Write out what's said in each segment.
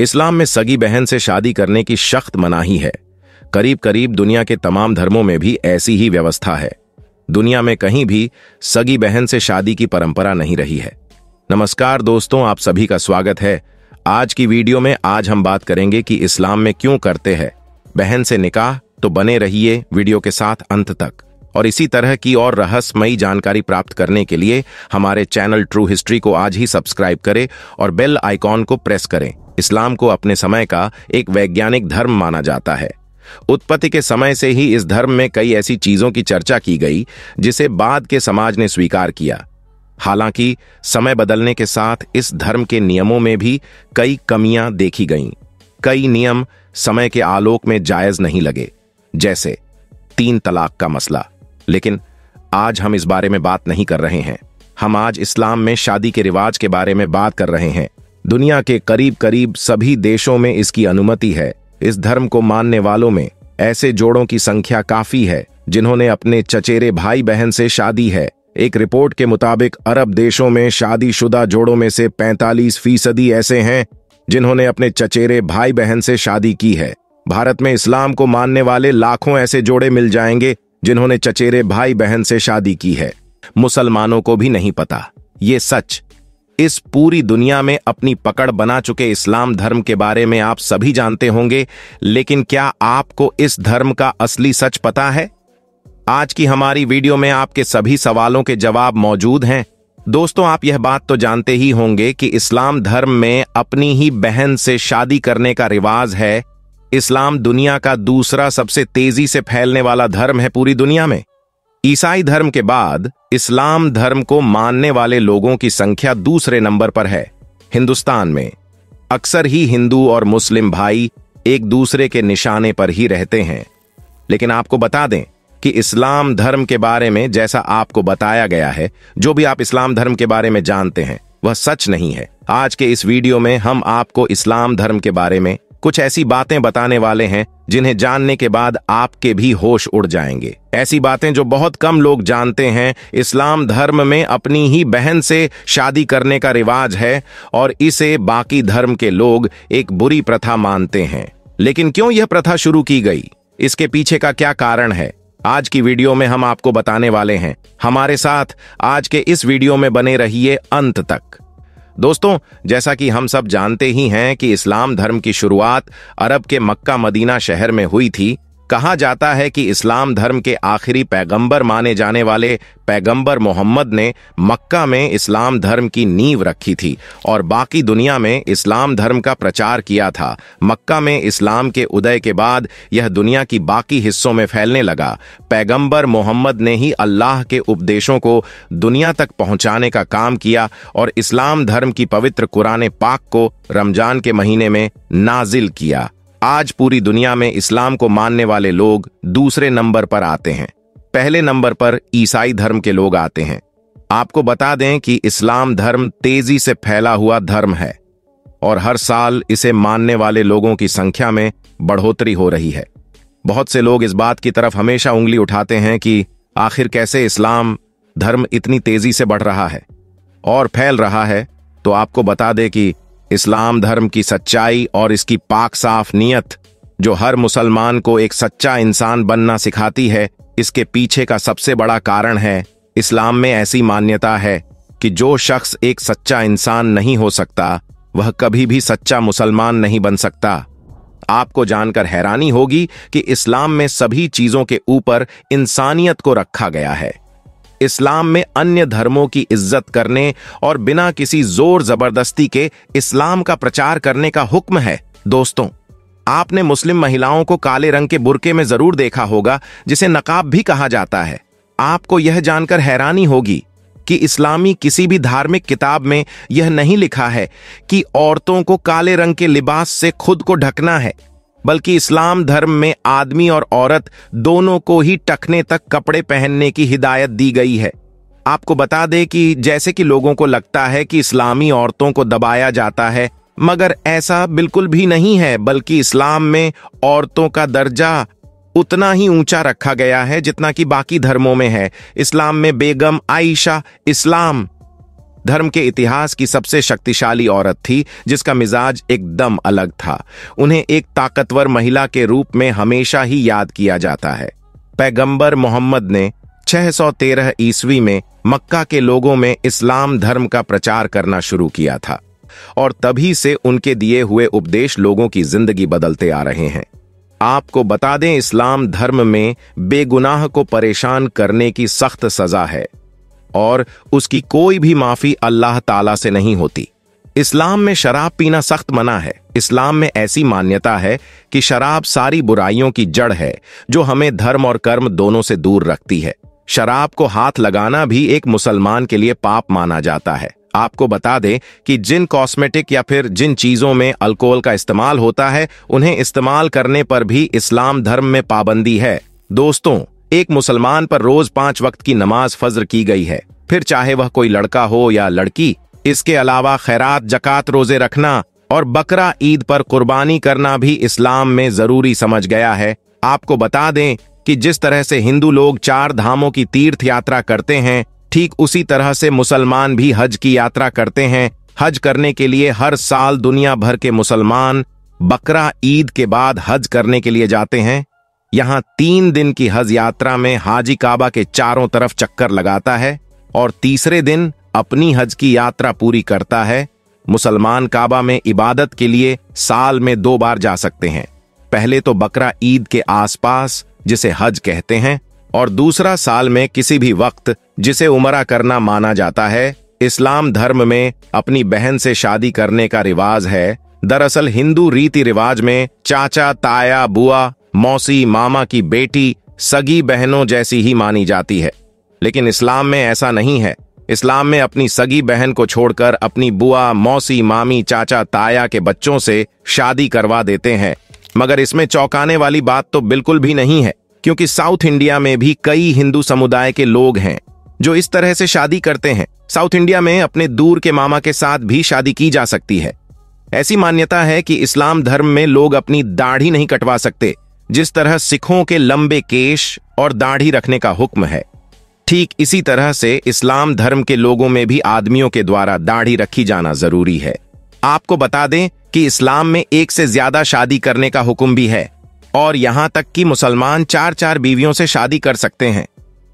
इस्लाम में सगी बहन से शादी करने की सख्त मनाही है करीब करीब दुनिया के तमाम धर्मों में भी ऐसी ही व्यवस्था है दुनिया में कहीं भी सगी बहन से शादी की परंपरा नहीं रही है नमस्कार दोस्तों आप सभी का स्वागत है आज की वीडियो में आज हम बात करेंगे कि इस्लाम में क्यों करते हैं बहन से निकाह तो बने रहिए वीडियो के साथ अंत तक और इसी तरह की और रहस्यमयी जानकारी प्राप्त करने के लिए हमारे चैनल ट्रू हिस्ट्री को आज ही सब्सक्राइब करें और बेल आइकॉन को प्रेस करें इस्लाम को अपने समय का एक वैज्ञानिक धर्म माना जाता है उत्पत्ति के समय से ही इस धर्म में कई ऐसी चीजों की चर्चा की गई जिसे बाद के समाज ने स्वीकार किया हालांकि समय बदलने के साथ इस धर्म के नियमों में भी कई कमियां देखी गईं। कई नियम समय के आलोक में जायज नहीं लगे जैसे तीन तलाक का मसला लेकिन आज हम इस बारे में बात नहीं कर रहे हैं हम आज इस्लाम में शादी के रिवाज के बारे में बात कर रहे हैं दुनिया के करीब करीब सभी देशों में इसकी अनुमति है इस धर्म को मानने वालों में ऐसे जोड़ों की संख्या काफी है जिन्होंने अपने चचेरे भाई बहन से शादी है एक रिपोर्ट के मुताबिक अरब देशों में शादीशुदा जोड़ों में से 45 फीसदी ऐसे हैं जिन्होंने अपने चचेरे भाई बहन से शादी की है भारत में इस्लाम को मानने वाले लाखों ऐसे जोड़े मिल जाएंगे जिन्होंने चचेरे भाई बहन से शादी की है मुसलमानों को भी नहीं पता ये सच इस पूरी दुनिया में अपनी पकड़ बना चुके इस्लाम धर्म के बारे में आप सभी जानते होंगे लेकिन क्या आपको इस धर्म का असली सच पता है आज की हमारी वीडियो में आपके सभी सवालों के जवाब मौजूद हैं दोस्तों आप यह बात तो जानते ही होंगे कि इस्लाम धर्म में अपनी ही बहन से शादी करने का रिवाज है इस्लाम दुनिया का दूसरा सबसे तेजी से फैलने वाला धर्म है पूरी दुनिया में ईसाई धर्म के बाद इस्लाम धर्म को मानने वाले लोगों की संख्या दूसरे नंबर पर है हिंदुस्तान में अक्सर ही हिंदू और मुस्लिम भाई एक दूसरे के निशाने पर ही रहते हैं लेकिन आपको बता दें कि इस्लाम धर्म के बारे में जैसा आपको बताया गया है जो भी आप इस्लाम धर्म के बारे में जानते हैं वह सच नहीं है आज के इस वीडियो में हम आपको इस्लाम धर्म के बारे में कुछ ऐसी बातें बताने वाले हैं जिन्हें जानने के बाद आपके भी होश उड़ जाएंगे ऐसी बातें जो बहुत कम लोग जानते हैं इस्लाम धर्म में अपनी ही बहन से शादी करने का रिवाज है और इसे बाकी धर्म के लोग एक बुरी प्रथा मानते हैं लेकिन क्यों यह प्रथा शुरू की गई इसके पीछे का क्या कारण है आज की वीडियो में हम आपको बताने वाले हैं हमारे साथ आज के इस वीडियो में बने रहिए अंत तक दोस्तों जैसा कि हम सब जानते ही हैं कि इस्लाम धर्म की शुरुआत अरब के मक्का मदीना शहर में हुई थी कहा जाता है कि इस्लाम धर्म के आखिरी पैगंबर माने जाने वाले पैगंबर मोहम्मद ने मक्का में इस्लाम धर्म की नींव रखी थी और बाकी दुनिया में इस्लाम धर्म का प्रचार किया था मक्का में इस्लाम के उदय के बाद यह दुनिया की बाकी हिस्सों में फैलने लगा पैगंबर मोहम्मद ने ही अल्लाह के उपदेशों को दुनिया तक पहुंचाने का काम किया और इस्लाम धर्म की पवित्र कुरान पाक को रमजान के महीने में नाजिल किया आज पूरी दुनिया में इस्लाम को मानने वाले लोग दूसरे नंबर पर आते हैं पहले नंबर पर ईसाई धर्म के लोग आते हैं आपको बता दें कि इस्लाम धर्म तेजी से फैला हुआ धर्म है और हर साल इसे मानने वाले लोगों की संख्या में बढ़ोतरी हो रही है बहुत से लोग इस बात की तरफ हमेशा उंगली उठाते हैं कि आखिर कैसे इस्लाम धर्म इतनी तेजी से बढ़ रहा है और फैल रहा है तो आपको बता दें कि इस्लाम धर्म की सच्चाई और इसकी पाक साफ नीयत जो हर मुसलमान को एक सच्चा इंसान बनना सिखाती है इसके पीछे का सबसे बड़ा कारण है इस्लाम में ऐसी मान्यता है कि जो शख्स एक सच्चा इंसान नहीं हो सकता वह कभी भी सच्चा मुसलमान नहीं बन सकता आपको जानकर हैरानी होगी कि इस्लाम में सभी चीजों के ऊपर इंसानियत को रखा गया है इस्लाम में अन्य धर्मों की इज्जत करने और बिना किसी जोर जबरदस्ती के इस्लाम का प्रचार करने का हुक्म है दोस्तों आपने मुस्लिम महिलाओं को काले रंग के बुरके में जरूर देखा होगा जिसे नकाब भी कहा जाता है आपको यह जानकर हैरानी होगी कि इस्लामी किसी भी धार्मिक किताब में यह नहीं लिखा है कि औरतों को काले रंग के लिबास से खुद को ढकना है बल्कि इस्लाम धर्म में आदमी और औरत दोनों को ही टखने तक कपड़े पहनने की हिदायत दी गई है आपको बता दें कि जैसे कि लोगों को लगता है कि इस्लामी औरतों को दबाया जाता है मगर ऐसा बिल्कुल भी नहीं है बल्कि इस्लाम में औरतों का दर्जा उतना ही ऊंचा रखा गया है जितना कि बाकी धर्मों में है इस्लाम में बेगम आयशा इस्लाम धर्म के इतिहास की सबसे शक्तिशाली औरत थी जिसका मिजाज एकदम अलग था उन्हें एक ताकतवर महिला के रूप में हमेशा ही याद किया जाता है पैगंबर मोहम्मद ने 613 ईस्वी में मक्का के लोगों में इस्लाम धर्म का प्रचार करना शुरू किया था और तभी से उनके दिए हुए उपदेश लोगों की जिंदगी बदलते आ रहे हैं आपको बता दें इस्लाम धर्म में बेगुनाह को परेशान करने की सख्त सजा है और उसकी कोई भी माफी अल्लाह ताला से नहीं होती इस्लाम में शराब पीना सख्त मना है इस्लाम में ऐसी मान्यता है कि शराब सारी बुराइयों की जड़ है जो हमें धर्म और कर्म दोनों से दूर रखती है शराब को हाथ लगाना भी एक मुसलमान के लिए पाप माना जाता है आपको बता दें कि जिन कॉस्मेटिक या फिर जिन चीज़ों में अल्कोहल का इस्तेमाल होता है उन्हें इस्तेमाल करने पर भी इस्लाम धर्म में पाबंदी है दोस्तों एक मुसलमान पर रोज पांच वक्त की नमाज फज्र की गई है फिर चाहे वह कोई लड़का हो या लड़की इसके अलावा खैरात जक़ात रोजे रखना और बकरा ईद पर कुर्बानी करना भी इस्लाम में जरूरी समझ गया है आपको बता दें कि जिस तरह से हिंदू लोग चार धामों की तीर्थ यात्रा करते हैं ठीक उसी तरह से मुसलमान भी हज की यात्रा करते हैं हज करने के लिए हर साल दुनिया भर के मुसलमान बकरा ईद के बाद हज करने के लिए जाते हैं यहाँ तीन दिन की हज यात्रा में हाजी काबा के चारों तरफ चक्कर लगाता है और तीसरे दिन अपनी हज की यात्रा पूरी करता है मुसलमान काबा में इबादत के लिए साल में दो बार जा सकते हैं पहले तो बकरा ईद के आसपास जिसे हज कहते हैं और दूसरा साल में किसी भी वक्त जिसे उमरा करना माना जाता है इस्लाम धर्म में अपनी बहन से शादी करने का रिवाज है दरअसल हिंदू रीति रिवाज में चाचा ताया बुआ मौसी मामा की बेटी सगी बहनों जैसी ही मानी जाती है लेकिन इस्लाम में ऐसा नहीं है इस्लाम में अपनी सगी बहन को छोड़कर अपनी बुआ मौसी मामी चाचा ताया के बच्चों से शादी करवा देते हैं मगर इसमें चौंकाने वाली बात तो बिल्कुल भी नहीं है क्योंकि साउथ इंडिया में भी कई हिंदू समुदाय के लोग हैं जो इस तरह से शादी करते हैं साउथ इंडिया में अपने दूर के मामा के साथ भी शादी की जा सकती है ऐसी मान्यता है कि इस्लाम धर्म में लोग अपनी दाढ़ी नहीं कटवा सकते जिस तरह सिखों के लंबे केश और दाढ़ी रखने का हुक्म है ठीक इसी तरह से इस्लाम धर्म के लोगों में भी आदमियों के द्वारा दाढ़ी रखी जाना जरूरी है आपको बता दें कि इस्लाम में एक से ज्यादा शादी करने का हुक्म भी है और यहाँ तक कि मुसलमान चार चार बीवियों से शादी कर सकते हैं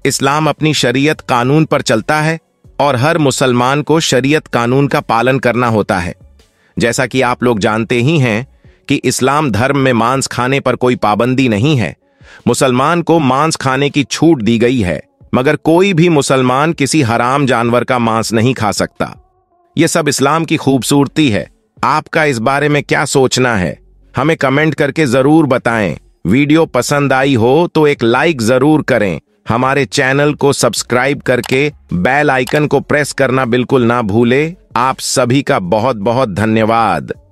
इस्लाम अपनी शरीयत कानून पर चलता है और हर मुसलमान को शरीयत कानून का पालन करना होता है जैसा कि आप लोग जानते ही हैं कि इस्लाम धर्म में मांस खाने पर कोई पाबंदी नहीं है मुसलमान को मांस खाने की छूट दी गई है मगर कोई भी मुसलमान किसी हराम जानवर का मांस नहीं खा सकता यह सब इस्लाम की खूबसूरती है आपका इस बारे में क्या सोचना है हमें कमेंट करके जरूर बताएं वीडियो पसंद आई हो तो एक लाइक जरूर करें हमारे चैनल को सब्सक्राइब करके बेल आइकन को प्रेस करना बिल्कुल ना भूले आप सभी का बहुत बहुत धन्यवाद